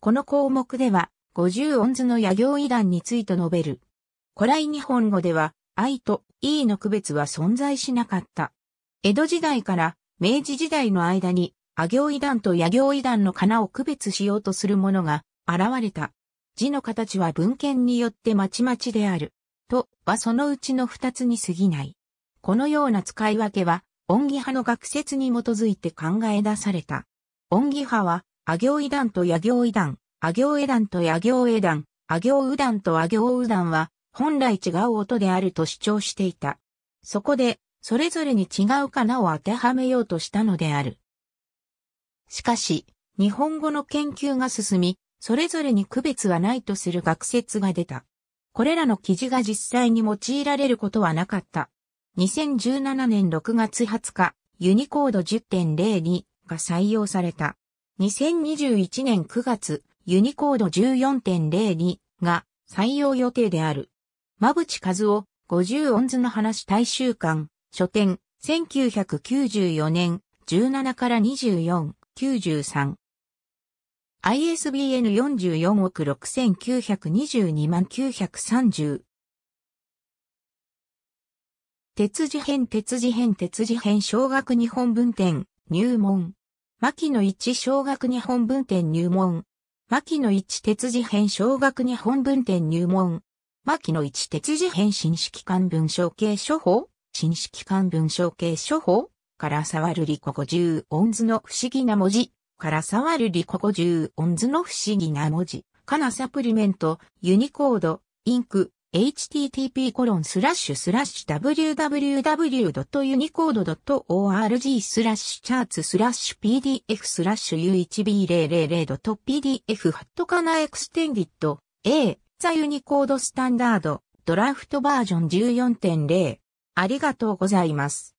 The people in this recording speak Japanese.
この項目では、五十音図の野行異談について述べる。古来日本語では、愛といの区別は存在しなかった。江戸時代から明治時代の間に、阿行異談と野行異談の仮名を区別しようとするものが現れた。字の形は文献によってまちまちである。とはそのうちの二つに過ぎない。このような使い分けは、音義派の学説に基づいて考え出された。音義派は、あ行医団と野行医団、あ行絵団と野行絵団、あ行ダ団とあ行ダ団は、本来違う音であると主張していた。そこで、それぞれに違うかなを当てはめようとしたのである。しかし、日本語の研究が進み、それぞれに区別はないとする学説が出た。これらの記事が実際に用いられることはなかった。2017年6月20日、ユニコード10.02が採用された。2021年9月、ユニコード14.02が採用予定である。まぶちかずお、50音図の話大衆館、書店、1994年、17から24、93。ISBN 44億6922万930。鉄字編鉄字編鉄字編小学日本文典、入門。牧野一小学日本文店入門。牧野一鉄次編小学日本文店入門。牧野一鉄次編新式漢文書継書法新式漢文書継書法から触るリコ五十音図の不思議な文字。から触るリコ五十音図の不思議な文字。かなサプリメント、ユニコード、インク、http://www.unicode.org スラッシュチャーツスラッシュ pdf スラッシュ u1b000.pdf ハットカナエクステンディット A ザユニコードスタンダードドラフトバージョン14.0ありがとうございます。